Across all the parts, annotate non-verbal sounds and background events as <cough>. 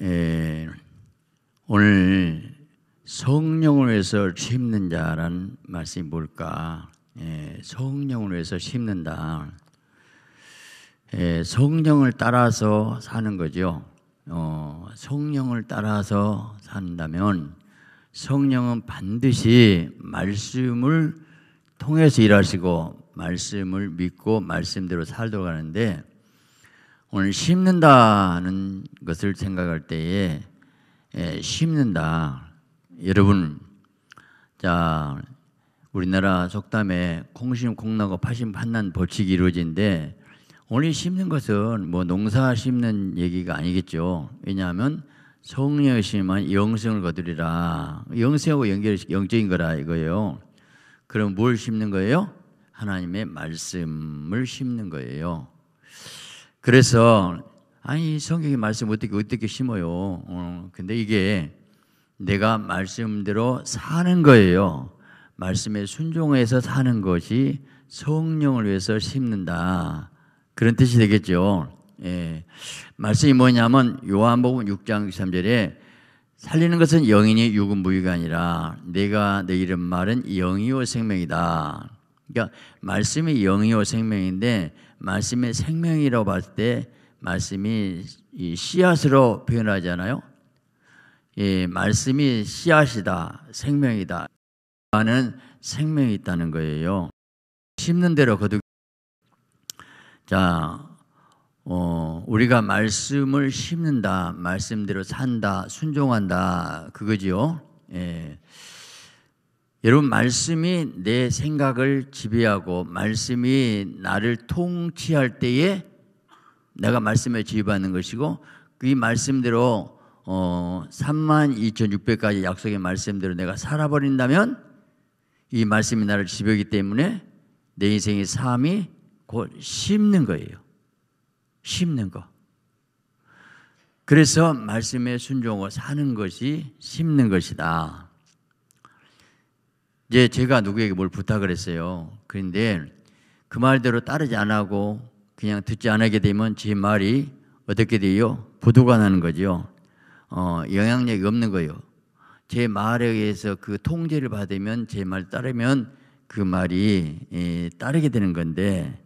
에, 예. 오늘 성령을 위해서 심는 자라는 말씀이 뭘까? 에, 예, 성령을 위해서 심는다. 에, 예, 성령을 따라서 사는 거죠. 어, 성령을 따라서 산다면 성령은 반드시 말씀을 통해서 일하시고 말씀을 믿고 말씀대로 살도록 하는데 오늘 심는다는 것을 생각할 때에 예, 심는다. 여러분, 자 우리나라 속담에 콩심 콩나고 파심 판난 법칙이 이루어진데 오늘 심는 것은 뭐 농사 심는 얘기가 아니겠죠. 왜냐하면 성령 심한 영성을 거두리라. 영성하고 연결 영적인 거라 이거예요. 그럼 뭘 심는 거예요? 하나님의 말씀을 심는 거예요. 그래서 아니 성경의 말씀 어떻게 어떻게 심어요? 어, 근데 이게 내가 말씀대로 사는 거예요. 말씀에 순종해서 사는 것이 성령을 위해서 심는다. 그런 뜻이 되겠죠. 예. 말씀이 뭐냐면 요한복음 6장 3절에 살리는 것은 영이니 육은 무익이 아니라 내가 내 이름 말은 영이요 생명이다. 그러니까 말씀이 영이요 생명인데 말씀의 생명이라고 봤을 때 말씀이 씨앗으로 표현하잖아요. 예, 말씀이 씨앗이다, 생명이다. 나는 생명이 있다는 거예요. 심는 대로 거두. 자, 어, 우리가 말씀을 심는다, 말씀대로 산다, 순종한다, 그거지요. 예. 여러분 말씀이 내 생각을 지배하고 말씀이 나를 통치할 때에 내가 말씀에 지배받는 것이고 그 말씀대로 어 32,600까지 약속의 말씀대로 내가 살아버린다면 이 말씀이 나를 지배하기 때문에 내 인생의 삶이 곧 심는 거예요. 심는 거. 그래서 말씀에 순종을 사는 것이 심는 것이다. 이제 제가 누구에게 뭘 부탁을 했어요. 그런데 그 말대로 따르지 안고 그냥 듣지 않게 되면 제 말이 어떻게 돼요? 부도가 나는 거죠. 어, 영향력이 없는 거예요. 제 말에 의해서 그 통제를 받으면 제 말 따르면 그 말이 예, 따르게 되는 건데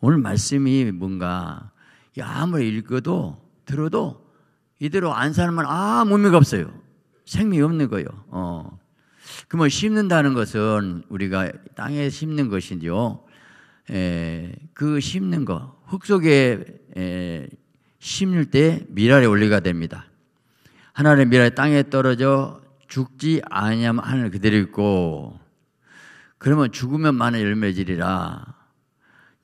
오늘 말씀이 뭔가 아무리 읽어도 들어도 이대로 안 살면 아무 의미가 없어요. 생명이 없는 거예요. 어. 그러면 심는다는 것은 우리가 땅에 심는 것이지요. 예, 그 심는 거, 흙 속에 에, 예, 심을 때 미랄의 원리가 됩니다. 하나는 미랄이 땅에 떨어져 죽지 아니하면 하늘 그대로 있고 그러면 죽으면 많은 열매질이라.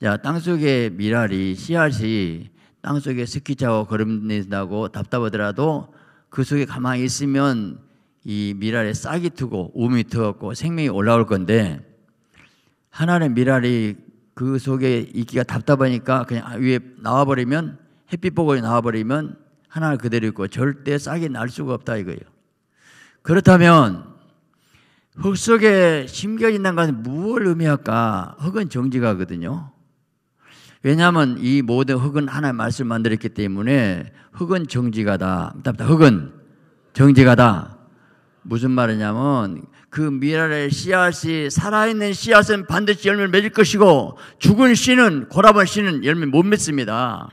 자, 땅 속에 미랄이 씨앗이 땅 속에 스키 차고 걸음낸다고 답답하더라도 그 속에 가만히 있으면 이 미랄에 싹이 트고 움이 트었고 생명이 올라올 건데 하나는 미랄이 그 속에 있기가 답답하니까 그냥 위에 나와버리면 햇빛 보고 나와버리면 하나 를 그대로 있고 절대 싹이 날 수가 없다 이거예요. 그렇다면 흙 속에 심겨진다는 것은 무엇을 의미할까? 흙은 정직하거든요. 왜냐하면 이 모든 흙은 하나의 말씀을 만들었기 때문에 흙은 정직하다. 흑은 정직하다. 무슨 말이냐면 그 미랄의 씨앗이 살아있는 씨앗은 반드시 열매를 맺을 것이고 죽은 씨는 고라반 씨는 열매 못 맺습니다.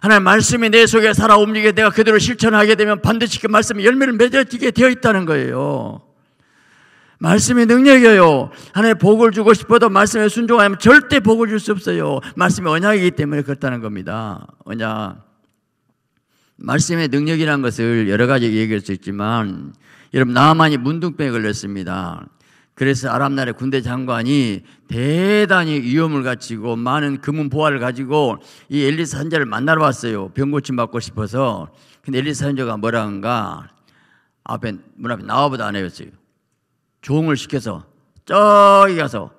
하나님 말씀이 내 속에 살아 움직여 내가 그대로 실천하게 되면 반드시 그 말씀이 열매를 맺어지게 되어 있다는 거예요. 말씀이 능력이에요. 하나님 복을 주고 싶어도 말씀에 순종하면 절대 복을 줄 수 없어요. 말씀이 언약이기 때문에 그렇다는 겁니다. 언약. 말씀의 능력이라는 것을 여러 가지 얘기할 수 있지만 여러분 나만이 문둥병에 걸렸습니다. 그래서 아람나라의 군대 장관이 대단히 위험을 가지고 많은 금은 보화를 가지고 이 엘리사 선자를 만나러 왔어요. 병 고침 받고 싶어서. 근데 엘리사 선자가 뭐라는가? 앞에 문 앞에 나와보다 안 해였어요. 종을 시켜서 저기 가서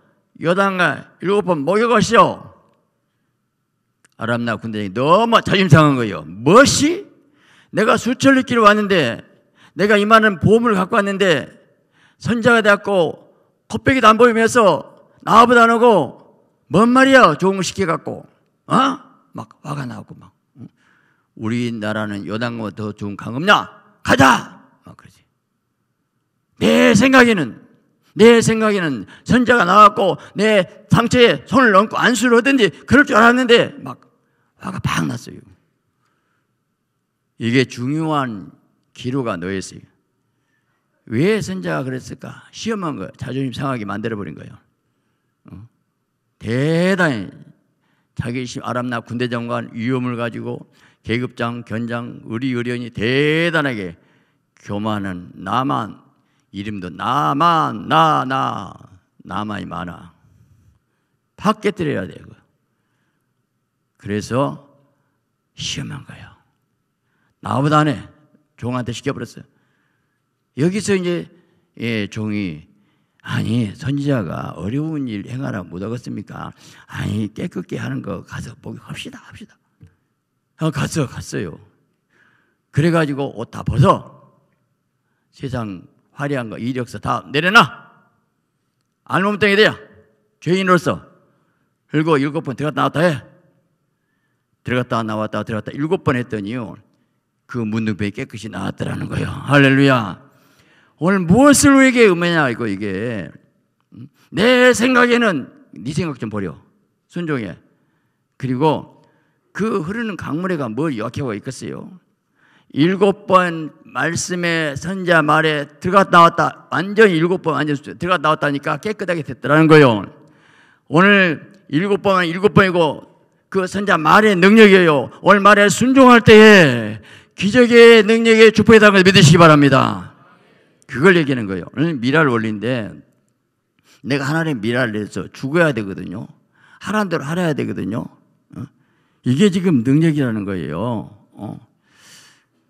여당과 일곱 번 먹여가시오. 아람나 군대장이 너무 자심 상한 거예요. 뭣이 내가 수철리로 왔는데 내가 이만한 보험을 갖고 왔는데 선자가 되었고 코빼기도안 보이면서 나와보다 안고뭔 말이야 조응을 시켜갖고 어? 막 화가 나고 막 우리나라는 요단과 더 좋은 강업냐 가자 막 그러지 내 생각에는 내 생각에는 선자가 나왔고 내 상처에 손을 얹고 안수를 하든지 그럴 줄 알았는데 막 화가 팍 났어요 이게 중요한 기로가놓였어요왜 선자가 그랬을까? 시험한 거 자존심 상하게 만들어버린 거예요. 어? 대단히 자기심 아람나 군대 장관 위험을 가지고 계급장, 견장, 의리, 의련이 대단하게 교만은 나만, 이름도 나만, 나, 나, 나만이 많아. 팍 깨뜨려야 되고. 그래서 시험한 거예요. 나보다 안 종한테 시켜버렸어요. 여기서 이제 예, 종이 아니 선지자가 어려운 일 행하라 못하겠습니까? 아니 깨끗게 하는 거 가서 보기 합시다 합시다. 아, 갔어 갔어요. 그래가지고 옷 다 벗어 세상 화려한 거 이력서 다 내려놔. 알몸뚱이 돼야 죄인으로서 그리고 일곱 번 들어갔다 나왔다 해. 들어갔다 나왔다 들어갔다 일곱 번 했더니요. 그 문둥병이 깨끗이 나왔더라는 거예요. 할렐루야. 오늘 무엇을 우리에게 의미냐 이거 이게 음? 내 생각에는 네 생각 좀 버려 순종해 그리고 그 흐르는 강물에가 뭘 약해가 있겠어요. 일곱 번 말씀의 선자 말에 들어갔다 나왔다 완전 일곱 번 완전 들어갔다 나왔다니까 깨끗하게 됐더라는 거예요. 오늘 일곱 번은 일곱 번이고 그 선자 말의 능력이에요. 오늘 말에 순종할 때에 기적의 능력의 축복의 당을 믿으시기 바랍니다. 그걸 얘기하는 거예요. 미랄 원리인데 내가 하나님 미랄을 해서 죽어야 되거든요. 하라는 대로 하아야 되거든요. 어? 이게 지금 능력이라는 거예요. 어?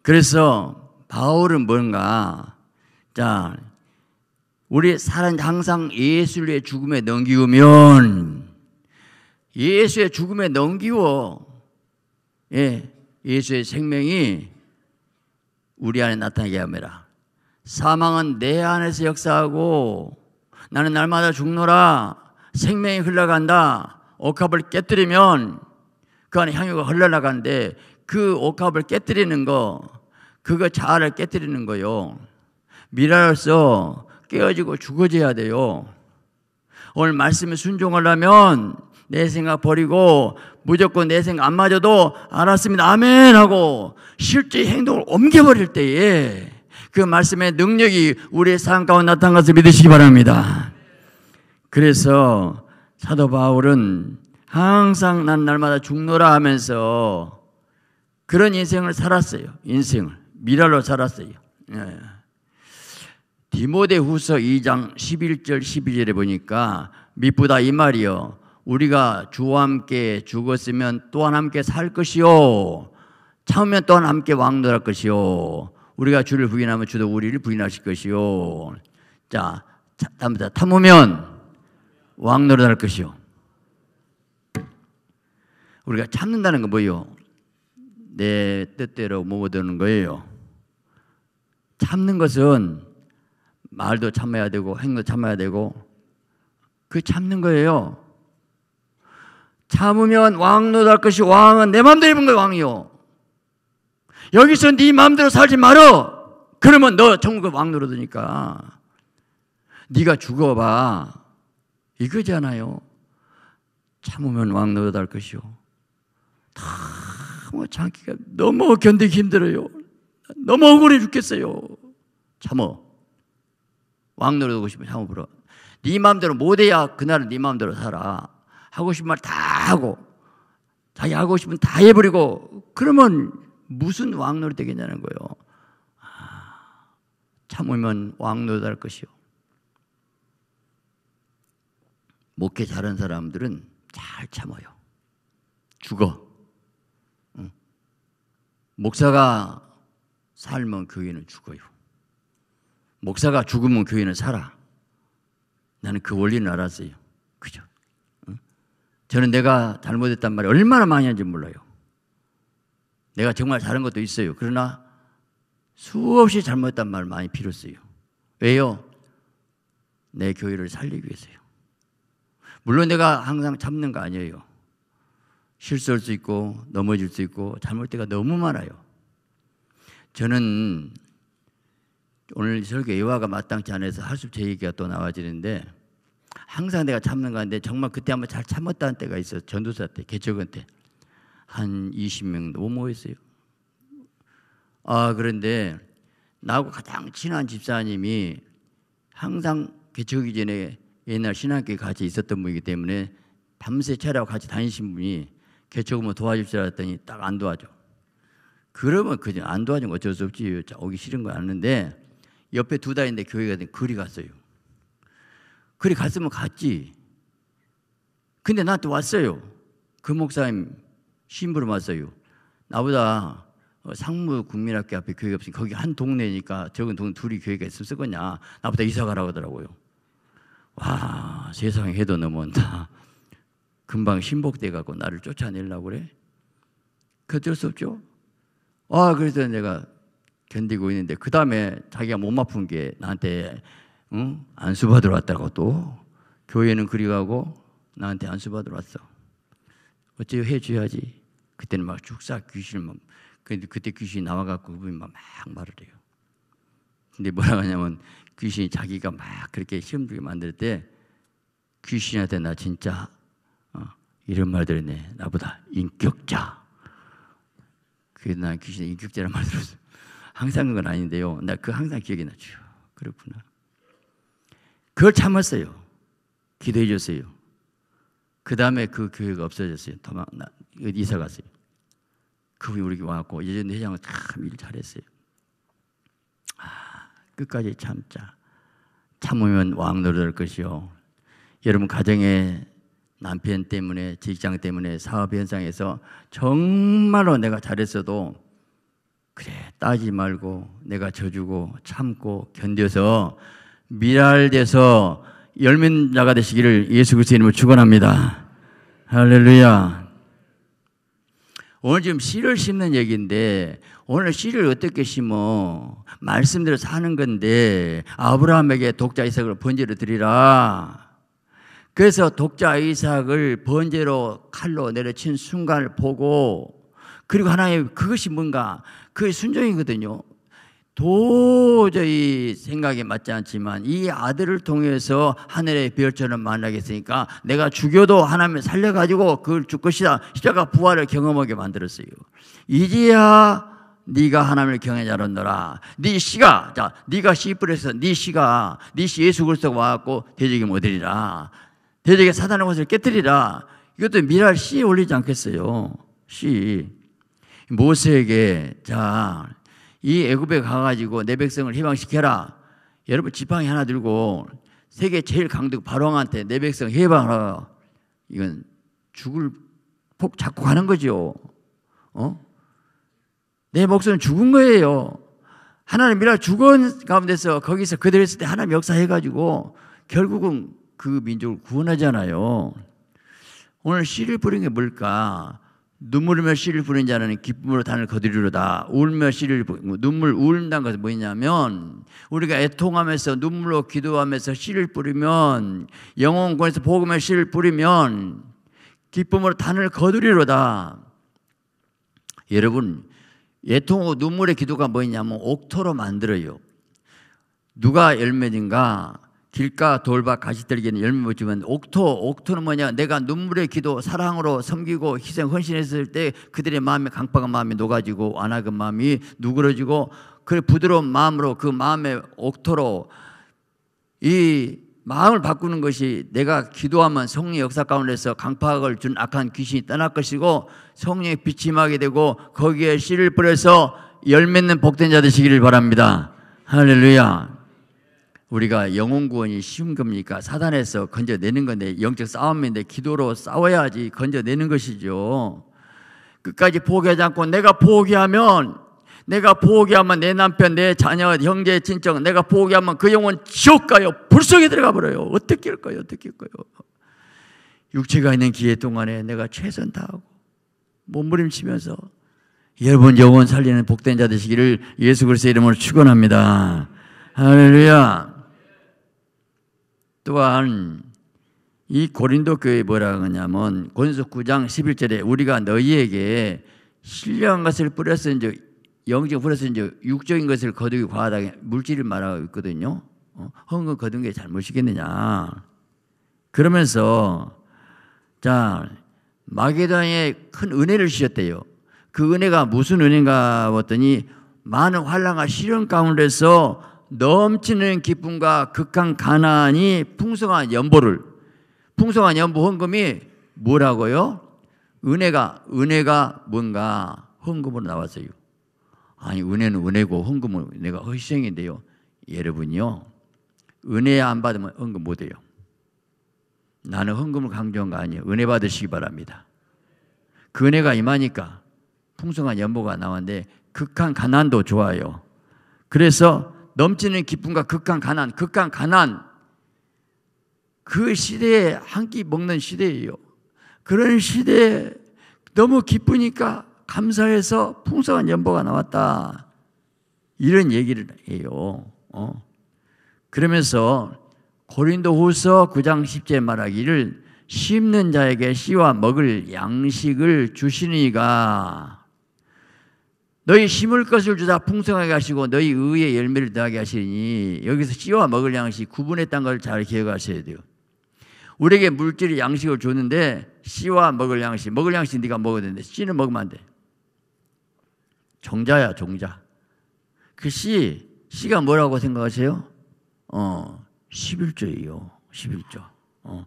그래서 바울은 뭔가 자 우리 사람 항상 예수의 죽음에 넘기우면 예수의 죽음에 넘기워 예, 예수의 생명이 우리 안에 나타나게 하니다 사망은 내 안에서 역사하고 나는 날마다 죽노라 생명이 흘러간다 옥합을 깨뜨리면 그 안에 향유가 흘러나가는데 그 옥합을 깨뜨리는 거 그거 자아를 깨뜨리는 거요 미라로서 깨어지고 죽어져야 돼요 오늘 말씀에 순종하려면 내 생각 버리고 무조건 내 생각 안 맞아도 알았습니다. 아멘 하고 실제 행동을 옮겨버릴 때에 그 말씀의 능력이 우리의 삶 가운데 나타난 것을 믿으시기 바랍니다. 그래서 사도 바울은 항상 난 날마다 죽노라 하면서 그런 인생을 살았어요. 인생을. 미랄로 살았어요. 예. 디모데 후서 2장 11절 12절에 보니까 미쁘다 이 말이요. 우리가 주와 함께 죽었으면 또한 함께 살 것이요. 참으면 또한 함께 왕노할 것이요. 우리가 주를 부인하면 주도 우리를 부인하실 것이요. 자, 다음부터 으면 왕노릇할 것이요. 우리가 참는다는 건 뭐요? 예내 뜻대로 먹어두는 거예요. 참는 것은 말도 참아야 되고 행도 참아야 되고 그 참는 거예요. 참으면 왕노도 할 것이 왕은 내 마음대로 입은 거야 왕이요. 여기서 네 마음대로 살지 말어. 그러면 너 천국의 왕노릇 드니까. 네가 죽어봐. 이거잖아요. 참으면 왕노릇할 것이요. 너무 뭐 장기가 너무 견디기 힘들어요. 너무 억울해 죽겠어요. 참어. 왕노릇 하고 싶으면 참어 불어. 네 마음대로 못해야 그날은 네 마음대로 살아. 하고 싶은 말 다 하고 자기 하고 싶으다 해버리고 그러면 무슨 왕노릇 되겠냐는 거예요. 아, 참으면 왕노릇 할 것이요. 목회 잘한 사람들은 잘 참아요. 죽어. 응. 목사가 살면 교회는 죽어요. 목사가 죽으면 교회는 살아. 나는 그 원리는 알았어요. 저는 내가 잘못했단 말이 얼마나 많이 한지 몰라요. 내가 정말 잘한 것도 있어요. 그러나 수없이 잘못했단 말 많이 필요 했어요 왜요? 내 교회를 살리기 위해서요. 물론 내가 항상 참는 거 아니에요. 실수할 수 있고 넘어질 수 있고 잘못 때가 너무 많아요. 저는 오늘 설교 예화가 마땅치 않아서 하수 제 얘기가 또 나와지는데 항상 내가 참는 건데 정말 그때 한번 잘 참았다는 때가 있어 전도사 때 개척은 때한 20명 넘어했어요. 아 그런데 나하고 가장 친한 집사님이 항상 개척이 전에 옛날 신학교에 같이 있었던 분이기 때문에 밤새 차라고 같이 다니신 분이 개척하면 뭐 도와줄 줄 알았더니 딱 안 도와줘. 그러면 그냥 안 도와준 거 어쩔 수 없지. 오기 싫은 거 아는데 옆에 두 달인데 교회 가서 리 갔어요. 그래 갔으면 갔지. 근데 나한테 왔어요. 그 목사님 신부름 왔어요. 나보다 어, 상무 국민학교 앞에 교회 없으니 거기 한 동네니까 적은 동네 둘이 교회가 있으면 쓰겠냐. 나보다 이사 가라고 하더라고요. 와 세상에 해도 넘어온다. <laughs> 금방 신복돼 가고 나를 쫓아내려고 그래. 그 어쩔 수 없죠. 아 그래서 내가 견디고 있는데 그 다음에 자기가 몸 아픈 게 나한테 응? 안수 받으러 왔다고 또 교회는 그리 가고 나한테 안수 받으러 왔어. 어째 해줘야지. 그때는 막 축사 귀신 막 근데 그, 그때 귀신이 나와갖고 그분이 막, 막 말을 해요. 근데 뭐라고 하냐면 귀신이 자기가 막 그렇게 힘들게 만들 때 귀신한테 나 진짜 어, 이런 말 들었네 나보다 인격자 그게 나 귀신의 인격자란 말 들었어 항상 그건 아닌데요 나 그 항상 기억이 나죠 그렇구나 그걸 참았어요. 기도해 줬어요. 그 다음에 그 교회가 없어졌어요. 도망, 나, 이사 갔어요. 그분이 우리 에게와갖고 예전 회장은 참 일 잘했어요. 아, 끝까지 참자. 참으면 왕 노릇할 것이요. 여러분, 가정에 남편 때문에, 직장 때문에, 사업 현상에서 정말로 내가 잘했어도 그래 따지 말고 내가 져주고 참고 견뎌서 미랄돼서 열매자가 되시기를 예수 그리스도 이름으로 축원합니다. 할렐루야. 오늘 지금 씨를 심는 얘기인데 오늘 씨를 어떻게 심어 말씀대로 사는 건데 아브라함에게 독자 이삭을 번제로 드리라. 그래서 독자 이삭을 번제로 칼로 내려친 순간을 보고 그리고 하나님 그것이 뭔가 그게 순종이거든요. 도저히 생각에 맞지 않지만 이 아들을 통해서 하늘의 별처럼 만나겠으니까 내가 죽여도 하나님을 살려가지고 그걸 죽 것이다. 십자가 부활을 경험하게 만들었어요. 이제야 네가 하나님을 경외자로노라. 네 씨가 자, 네가 씨뿔에서 네 씨가 네씨 예수 그리스도 와갖고 대적이 못되리라. 대적의 사단의 것을 깨뜨리라. 이것도 미랄 씨에 올리지 않겠어요. 씨 모세에게 자이 애굽에 가가지고 내 백성을 해방시켜라. 여러분 지팡이 하나 들고 세계 제일 강등 바로왕한테 내 백성 해방하라. 이건 죽을 폭 잡고 가는 거죠. 어? 내 목숨은 죽은 거예요. 하나님이라 죽은 가운데서 거기서 그대로 있을 때 하나님 역사해가지고 결국은 그 민족을 구원하잖아요. 오늘 씨를 뿌린 게 뭘까? 눈물며 씨를 부린 자는 기쁨으로 단을 거두리로다. 울며 씨를 눈물 울다는 것은 뭐냐면 우리가 애통하면서 눈물로 기도하면서 씨를 뿌리면 영혼권에서 복음의 씨를 뿌리면 기쁨으로 단을 거두리로다. 여러분 애통하고 눈물의 기도가 뭐냐면 옥토로 만들어요. 누가 열매인가 길가 돌밭 가시떨기는 열매 못 주면 옥토 옥토는 뭐냐 내가 눈물의 기도 사랑으로 섬기고 희생 헌신했을 때 그들의 마음에 강박한 마음이 녹아지고 완악한 마음이 누그러지고 그래 부드러운 마음으로 그 마음의 옥토로 이 마음을 바꾸는 것이 내가 기도하면 성령의 역사 가운데서 강팍을 준 악한 귀신이 떠날 것이고 성령의 빛이 임하게 되고 거기에 씨를 뿌려서 열맺는 복된 자 되시기를 바랍니다. 할렐루야. 우리가 영혼 구원이 쉬운 겁니까? 사단에서 건져내는 건데 영적 싸움인데 기도로 싸워야지 건져내는 것이죠. 끝까지 포기하지 않고 내가 포기하면 내가 포기하면 내 남편, 내 자녀, 형제, 친척 내가 포기하면 그 영혼 지옥 가요. 불속에 들어가 버려요. 어떻게 할까요? 어떻게 할까요? 육체가 있는 기회 동안에 내가 최선 다하고 몸부림치면서 여러분 영혼 살리는 복된 자 되시기를 예수 그리스의 이름으로 축원합니다. 할렐루야. 또한 이 고린도 교회 뭐라 고 하냐면 권수 9장 11절에 우리가 너희에게 신령한 것을 뿌렸은 즉 영적 뿌렸은 즉 육적인 것을 거두기 과하다 물질을 말하고 있거든요. 어, 헌금 거둔 게 잘못이겠느냐. 그러면서 자 마게도에 큰 은혜를 주셨대요. 그 은혜가 무슨 은혜인가 봤더니 많은 환란과 시련 가운데서 넘치는 기쁨과 극한 가난이 풍성한 연보를 풍성한 연보 헌금이 뭐라고요? 은혜가 은혜가 뭔가 헌금으로 나왔어요. 아니 은혜는 은혜고 헌금은 내가 희생인데요. 여러분요 은혜 안 받으면 헌금 못 해요. 나는 헌금을 강조한 거 아니에요. 은혜 받으시기 바랍니다. 그 은혜가 임하니까 풍성한 연보가 나왔는데 극한 가난도 좋아요. 그래서 넘치는 기쁨과 극한 가난, 극한 가난. 그 시대에 한 끼 먹는 시대예요. 그런 시대에 너무 기쁘니까 감사해서 풍성한 연보가 나왔다. 이런 얘기를 해요. 어. 그러면서 고린도 후서 9장 10제 말하기를 심는 자에게 씨와 먹을 양식을 주시니가 너희 심을 것을 주사 풍성하게 하시고 너희 의의 열매를 더하게 하시니 여기서 씨와 먹을 양식 구분했다는 걸잘 기억하셔야 돼요. 우리에게 물질이 양식을 줬는데 씨와 먹을 양식, 먹을 양식 네가 먹어야 되는데 씨는 먹으면 안 돼. 종자야 종자. 그 씨, 씨가 뭐라고 생각하세요? 어, 11조예요. 11조. 어.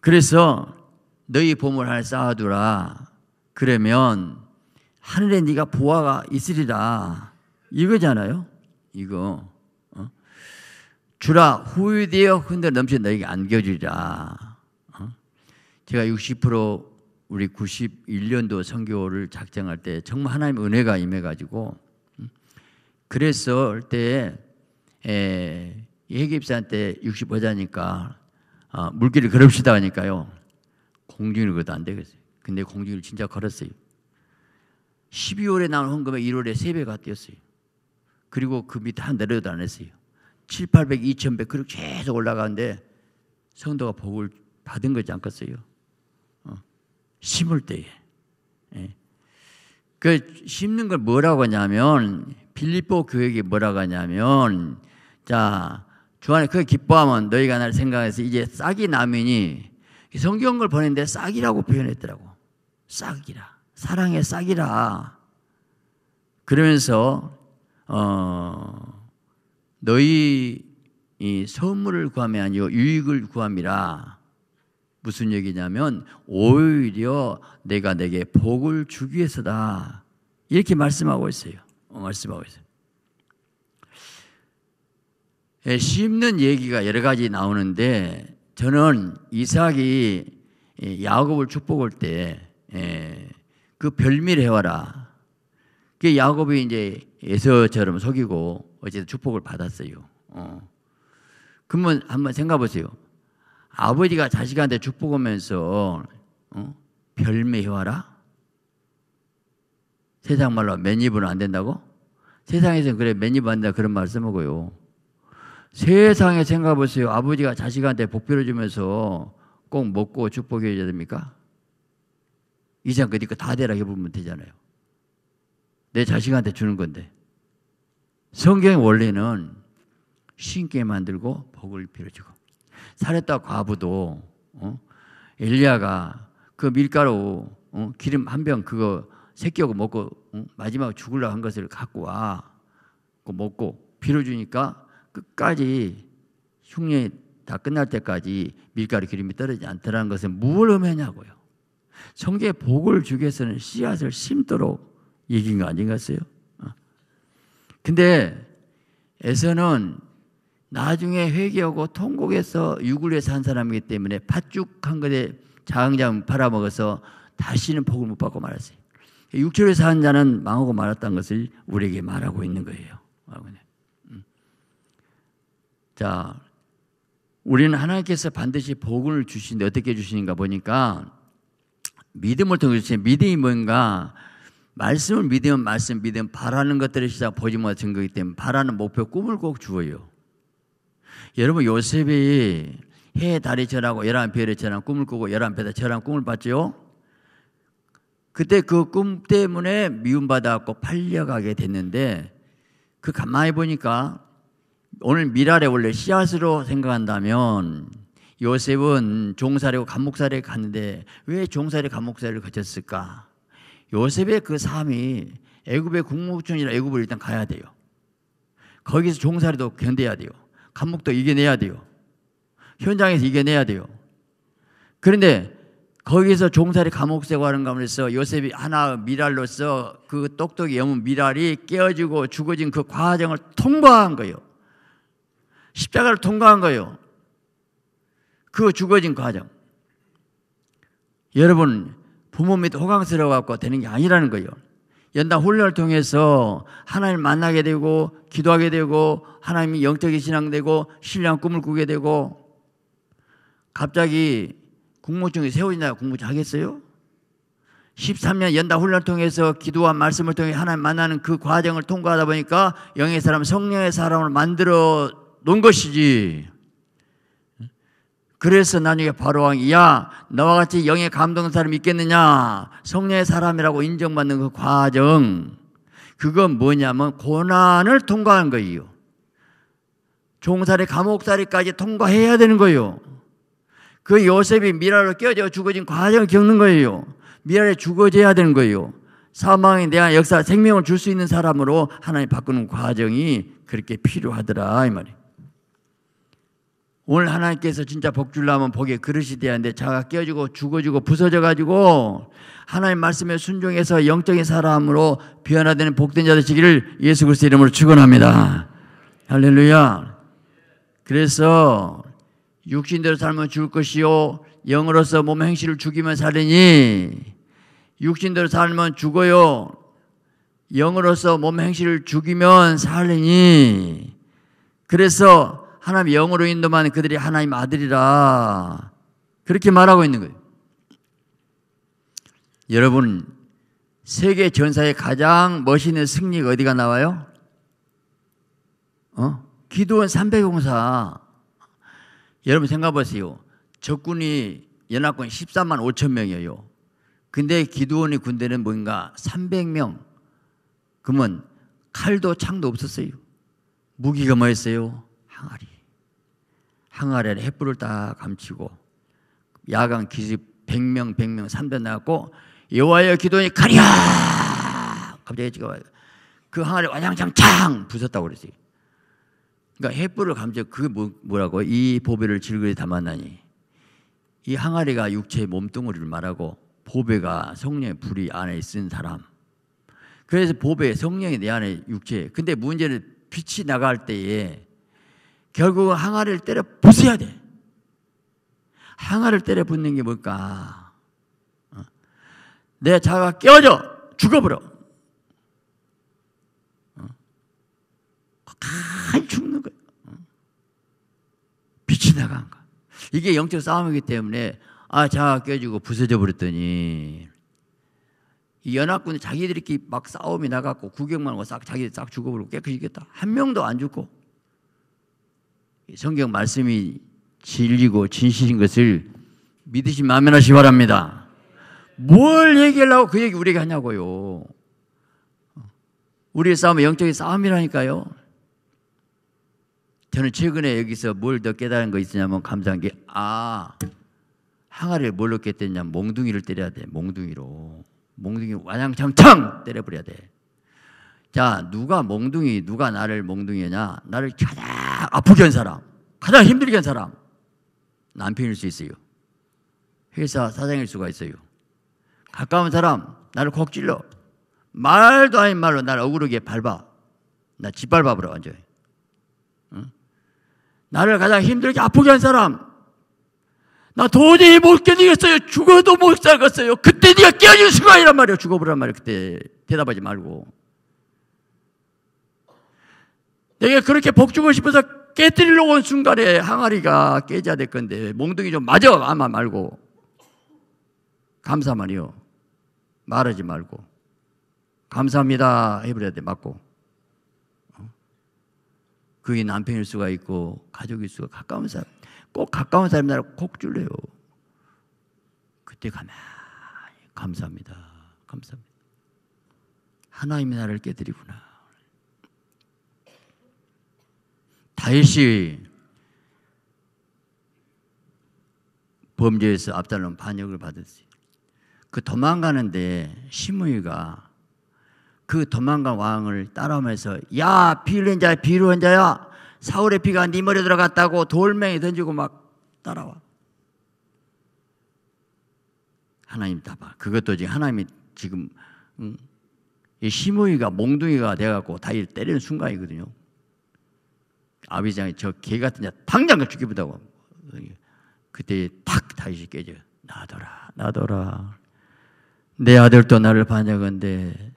그래서 너희 보물 하나 쌓아두라. 그러면 하늘에 네가 보아가 있으리라 이거잖아요. 이거 어? 주라 후유되어 흔들 넘치 너에게 안겨주자. 어? 제가 60% 우리 91년도 선교를 작정할 때 정말 하나님 은혜가 임해가지고 음? 그랬을 때 예기입사한테 65자니까 아, 물길을 걸읍시다 하니까요 공중을 걸어도 안 되겠어요. 근데 공중을 진짜 걸었어요. 12월에 나온 헌금에 1월에 3배가 뛰었어요. 그리고 그 밑에 한 내려도 안 했어요. 7, 800, 2100 그렇게 계속 올라가는데 성도가 복을 받은 거지 않겠어요? 어. 심을 때에. 예. 그 심는 걸 뭐라고 하냐면 빌립보 교육이 뭐라고 하냐면 자 주안에 그 기뻐하면 너희가 날 생각해서 이제 싹이 남이니 성경을 보는데 싹이라고 표현했더라고 싹이라 사랑의 싹이라. 그러면서 어, 너희 이 선물을 구함이 아니요 유익을 구함이라. 무슨 얘기냐면 오히려 내가 내게 복을 주기 위해서다. 이렇게 말씀하고 있어요. 어, 말씀하고 있어요. 예, 씹는 얘기가 여러 가지 나오는데 저는 이삭이 야곱을 축복할 때 예, 그 별미를 해와라. 그 야곱이 이제 에서처럼 속이고 어쨌든 축복을 받았어요. 어. 그러면 한번 생각해 보세요. 아버지가 자식한테 축복 오면서 어? 별미 해와라. 세상 말로 맨입은 안 된다고? 세상에서는 그래 맨입 안 된다 그런 말 써먹어요. 세상에 생각해 보세요. 아버지가 자식한테 복비를 주면서 꼭 먹고 축복해야 됩니까? 이장 거니까 그러니까 다대라 해보면 되잖아요. 내 자식한테 주는 건데. 성경의 원리는 신게 만들고 복을 빌어주고. 사렸다 과부도, 어? 엘리야가 그 밀가루, 어? 기름 한 병 그거 새끼하고 먹고 어? 마지막 죽으려고 한 것을 갖고 와. 그 먹고 빌어주니까 끝까지 흉년이 다 끝날 때까지 밀가루 기름이 떨어지지 않더라는 것은 무엇을 의미하냐고요. 성경에 복을 주기 위해서는 씨앗을 심도록 얘긴거아닌가어요 어. 근데 에서는 나중에 회개하고 통곡해서 유굴에 산 사람이기 때문에 팥죽 한 그릇 장장 팔아먹어서 다시는 복을 못 받고 말았어요. 육체를 사는 자는 망하고 말았다는 것을 우리에게 말하고 있는 거예요. 아, 음. 자, 우리는 하나님께서 반드시 복을 주신데 어떻게 주시는가 보니까 믿음을 통해서 믿음이 뭔가 말씀을 믿으면 말씀 믿으면 바라는 것들을 시작 보지못한 증이기 때문에 바라는 목표 꿈을 꼭 주어요. 여러분 요셉이 해 달이 절하고 열한 별에 절한 꿈을 꾸고 열한 별에 절한 꿈을 봤죠. 그때 그 꿈 때문에 미움받아갖고 팔려가게 됐는데 그 가만히 보니까 오늘 미랄에 원래 씨앗으로 생각한다면 요셉은 종살이고 감옥살이에 갔는데 왜 종살이 감옥살이를 거쳤을까? 요셉의 그 삶이 애굽의 국무부이라 애굽을 일단 가야 돼요. 거기서 종살이도 견뎌야 돼요. 감목도 이겨내야 돼요. 현장에서 이겨내야 돼요. 그런데 거기서 종살이 감옥 생활하 가운데서 요셉이 하나 미랄로서 그 똑똑이 염은 미랄이 깨어지고 죽어진 그 과정을 통과한 거예요. 십자가를 통과한 거예요. 그 죽어진 과정. 여러분 부모 밑 호강스러워 갖고 되는 게 아니라는 거예요. 연단 훈련을 통해서 하나님 만나게 되고 기도하게 되고 하나님이 영적인 신앙되고 신령 꿈을 꾸게 되고 갑자기 국무총이 세워진다 국무총 하겠어요? 13년 연단 훈련을 통해서 기도와 말씀을 통해 하나님 만나는 그 과정을 통과하다 보니까 영의 사람 성령의 사람을 만들어 놓은 것이지 그래서 나중에 바로왕이 야 너와 같이 영의 감동한 사람이 있겠느냐 성령의 사람이라고 인정받는 그 과정 그건 뭐냐면 고난을 통과한 거예요 종살이 감옥살이까지 통과해야 되는 거예요 그 요셉이 미라로 껴져 죽어진 과정을 겪는 거예요 미라에 죽어져야 되는 거예요 사망에 대한 역사 생명을 줄 수 있는 사람으로 하나님 바꾸는 과정이 그렇게 필요하더라 이 말이에요 오늘 하나님께서 진짜 복 주려면 복의 그릇이 돼야 하는데 자가 깨어지고 죽어지고 부서져가지고 하나님 말씀에 순종해서 영적인 사람으로 변화되는 복된 자들시기를 예수 그리스도 이름으로 축원합니다. 할렐루야. 그래서 육신대로 살면 죽을 것이요 영으로서 몸 행실을 죽이면 살리니 육신대로 살면 죽어요 영으로서 몸 행실을 죽이면 살리니 그래서 하나님 영으로 인도만 그들이 하나님 아들이라 그렇게 말하고 있는 거예요. 여러분 세계 전사의 가장 멋있는 승리가 어디가 나와요? 어? 기도원 300용사 여러분 생각해보세요. 적군이 연합군 14만 5천 명이에요. 근데 기도원의 군대는 뭔가 300명 그러면 칼도 창도 없었어요. 무기가 뭐였어요? 항아리. 항아리에 햇불을 딱감치고 야간 기집 100명 100명 3대 나갔고 여호와의 기도니 가랴 갑자기 지금 그 항아리 와장창창 부쉈다고 그랬어 그러니까 햇불을 감춰 그게 뭐, 뭐라고 이 보배를 질그리 담았나니 이 항아리가 육체의 몸뚱어리를 말하고 보배가 성령의 불이 안에 있은 사람. 그래서 보배 성령이 내 안에 육체. 근데 문제는 빛이 나갈 때에 결국 항아리를 때려 부숴야 돼. 항아리를 때려 붙는 게 뭘까? 어. 내 자가 깨어져 죽어버려. 간 어. 죽는 거야. 어. 빛이 나간 거 이게 영적 싸움이기 때문에 아 자가 깨지고 부서져 버렸더니 이 연합군이 자기들끼리 막 싸움이 나갖고 구경만 하고 싹 자기들 싹 죽어버리고 깨끗이 이다한 명도 안 죽고 성경 말씀이 진리고 진실인 것을 믿으시면아멘 하시 바랍니다. 뭘 얘기하려고 그 얘기 우리가 하냐고요. 우리의 싸움은 영적인 싸움이라니까요. 저는 최근에 여기서 뭘 더 깨달은 거 있으냐면 감사한 게, 아, 항아리를 뭘로 깼냐면 몽둥이를 때려야 돼, 몽둥이로. 몽둥이 와장창창 때려버려야 돼. 자, 누가 몽둥이, 누가 나를 몽둥이냐? 나를 가장 아프게 한 사람, 가장 힘들게 한 사람, 남편일 수 있어요. 회사 사장일 수가 있어요. 가까운 사람, 나를 콕 찔러. 말도 아닌 말로 나를 억울하게 밟아. 나 짓밟아 버려, 완전히. 응? 나를 가장 힘들게 아프게 한 사람, 나 도저히 못 견디겠어요. 죽어도 못 살겠어요. 그때 네가 깨어질 수가 아니란 말이야. 죽어보란 말이야. 그때 대답하지 말고. 내가 그렇게 복주고 싶어서 깨뜨리려고 온 순간에 항아리가 깨져야 될 건데 몽둥이 좀 맞아 아마 말고 감사만이요 말하지 말고 감사합니다 해버려야 돼 맞고 어? 그게 남편일 수가 있고 가족일 수가 가까운 사람 꼭 가까운 사람이 나를 콕 줄래요 그때 가면 감사합니다 감사합니다 하나님이 나를 깨뜨리구나 다윗이 범죄에서 압살롬 반역을 받았어요. 그 도망가는데 시므이가 그 도망간 왕을 따라오면서 야 비루한 자 비루한 자야 사울의 피가 네머리 들어갔다고 돌멩이 던지고 막 따라와. 하나님 답아. 그것도 지금 하나님이 지금 음, 이 시므이가 몽둥이가 돼갖고 다윗 때리는 순간이거든요. 아비장이 저 개 같은 자 당장 죽이보다고 그때 탁 다시 깨져 나더라 나더라 내 아들도 나를 반역한데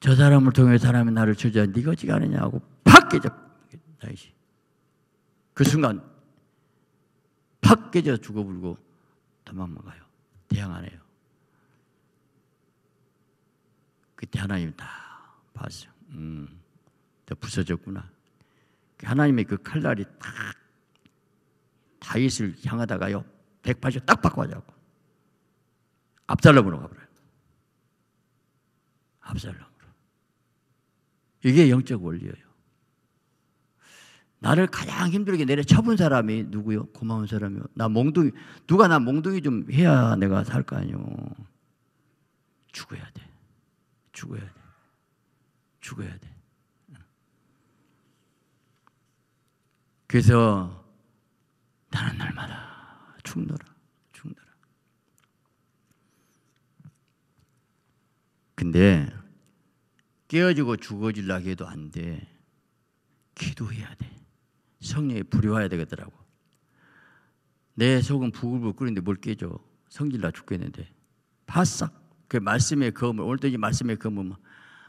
저 사람을 통해 사람이 나를 저주한 네가 어찌 가느냐고 팍 깨져 다시 그 순간 팍 깨져 죽어불고 도망가요 대항 안 해요 그때 하나님 다 봤어요 음, 더 부서졌구나 하나님의 그 칼날이 딱 다윗을 향하다가요 180도 딱 바꿔가지고 압살롬으로 가버려요. 압살롬으로. 이게 영적 원리예요. 나를 가장 힘들게 내려쳐본 사람이 누구요? 고마운 사람이요. 나 몽둥이 누가 나 몽둥이 좀 해야 내가 살 거 아니요. 죽어야 돼. 죽어야 돼. 죽어야 돼. 그래서 나는 날마다 죽노라, 죽노라. 근데 깨어지고 죽어질라고 해도 안 돼. 기도해야 돼. 성령이 불효해야 되겠더라고. 내 속은 부글부글 끓는데 뭘 깨져? 성질나 죽겠는데. 바싹 그 말씀의 검을 오늘도 이 말씀의 검을 뭐.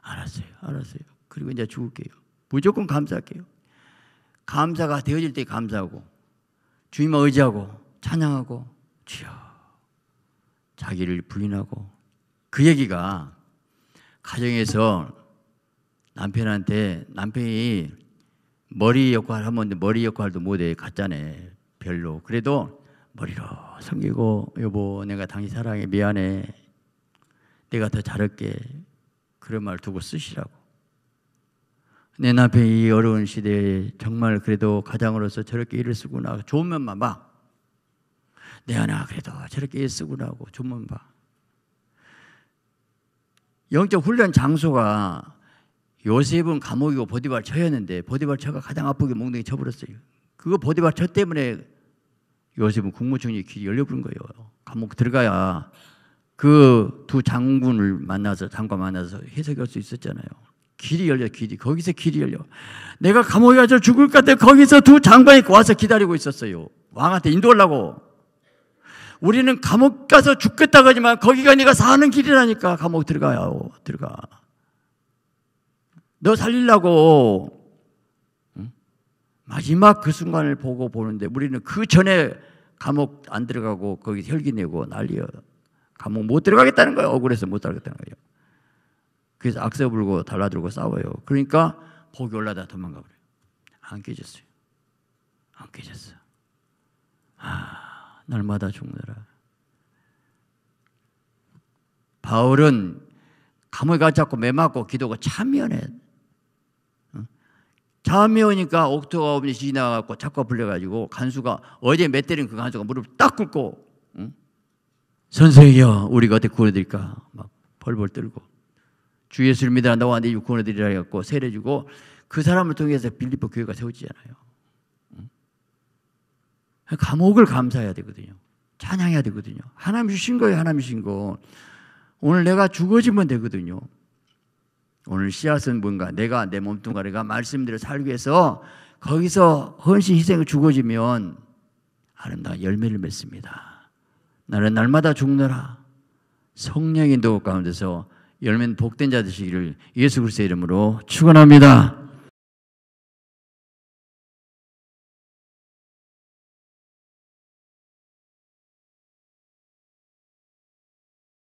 알았어요, 알았어요. 그리고 이제 죽을게요. 무조건 감사할게요. 감사가 되어질 때 감사하고 주님을 의지하고 찬양하고 주여 자기를 부인하고 그 얘기가 가정에서 남편한테 남편이 머리 역할 하면 머리 역할도 못해 갔잖아 별로 그래도 머리로 숨기고 여보 내가 당신 사랑해 미안해 내가 더 잘할게 그런 말 두고 쓰시라고 내 앞에 이 어려운 시대에 정말 그래도 가장으로서 저렇게 일을 쓰구나. 좋은 면만 봐. 내 하나 그래도 저렇게 일 쓰구나 하고 좋은 면 봐. 영적 훈련 장소가 요셉은 감옥이고 보디발 처였는데 보디발 처가 가장 아프게 몽둥이 쳐버렸어요. 그거 보디발 처 때문에 요셉은 국무총리 귀 열려 부른 거예요. 감옥 들어가야 그 두 장군을 만나서 장관 만나서 해석할 수 있었잖아요. 길이 열려, 길이. 거기서 길이 열려. 내가 감옥에 가서 죽을 것 같아. 거기서 두 장관이 와서 기다리고 있었어요. 왕한테 인도하려고. 우리는 감옥 가서 죽겠다고 하지만 거기가 네가 사는 길이라니까 감옥 들어가요. 들어가. 너 살리려고. 응? 마지막 그 순간을 보고 보는데 우리는 그 전에 감옥 안 들어가고 거기 혈기 내고 난리여 감옥 못 들어가겠다는 거예요. 억울해서 못 들어가겠다는 거예요. 그래서 악세 불고 달라들고 싸워요. 그러니까 복이 올라다 도망가 버려요. 안 깨졌어요. 안 깨졌어. 아, 날마다 죽느라. 바울은 감옥에 갇혔고 매맞고 기도가 참여해. 잠이 오니까 옥토가 없니 지나가고 자꾸 불려가지고 간수가 어제 몇 대는 그 간수가 무릎 딱 꿇고 응? 선생이여 우리가 어떻게 구해드릴까 막 벌벌 떨고 주 예수를 믿으라 너와 네 육군을 드리라 해갖고 세례주고 그 사람을 통해서 빌리보 교회가 세워지잖아요. 감옥을 감사해야 되거든요. 찬양해야 되거든요. 하나님 주신 거예요, 하나님 주신 거. 오늘 내가 죽어지면 되거든요. 오늘 씨앗은 뭔가 내가 내 몸뚱아리가 말씀대로 살기 위해서 거기서 헌신 희생을 죽어지면 아름다운 열매를 맺습니다. 나는 날마다 죽느라 성령인도 가운데서 열매는 복된 자 되시기를 예수 그리스도의 이름으로 축원합니다.